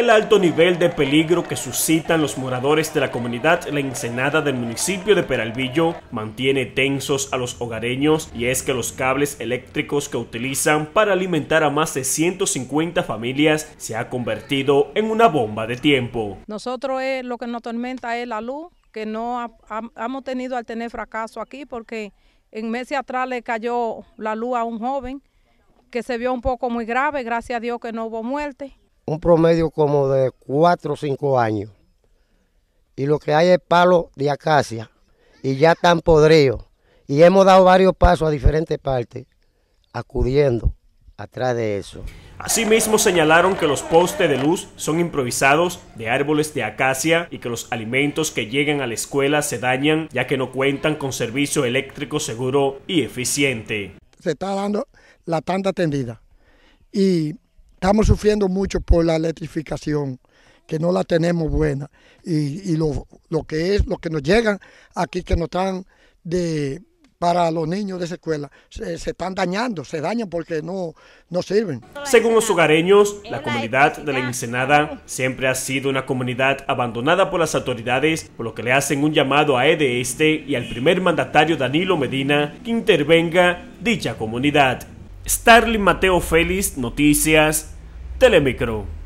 el alto nivel de peligro que suscitan los moradores de la comunidad La Ensenada del municipio de Peralvillo mantiene tensos a los hogareños y es que los cables eléctricos que utilizan para alimentar a más de 150 familias se ha convertido en una bomba de tiempo. Nosotros es, lo que nos tormenta es la luz, que no hemos tenido al tener fracaso aquí porque en meses atrás le cayó la luz a un joven que se vio un poco muy grave, gracias a Dios que no hubo muerte un promedio como de 4 o 5 años. Y lo que hay es palo de acacia y ya tan podrido. Y hemos dado varios pasos a diferentes partes acudiendo atrás de eso. Asimismo señalaron que los postes de luz son improvisados de árboles de acacia y que los alimentos que llegan a la escuela se dañan ya que no cuentan con servicio eléctrico seguro y eficiente. Se está dando la tanta tendida y Estamos sufriendo mucho por la electrificación, que no la tenemos buena. Y, lo, que es, lo que nos llegan aquí, que nos están de, para los niños de esa escuela, se, están dañando, se dañan porque no, no sirven. Según los hogareños, la comunidad de la Ensenada siempre ha sido una comunidad abandonada por las autoridades, por lo que le hacen un llamado a EDE Este y al primer mandatario Danilo Medina que intervenga dicha comunidad. Starling Mateo Félix, Noticias, Telemicro.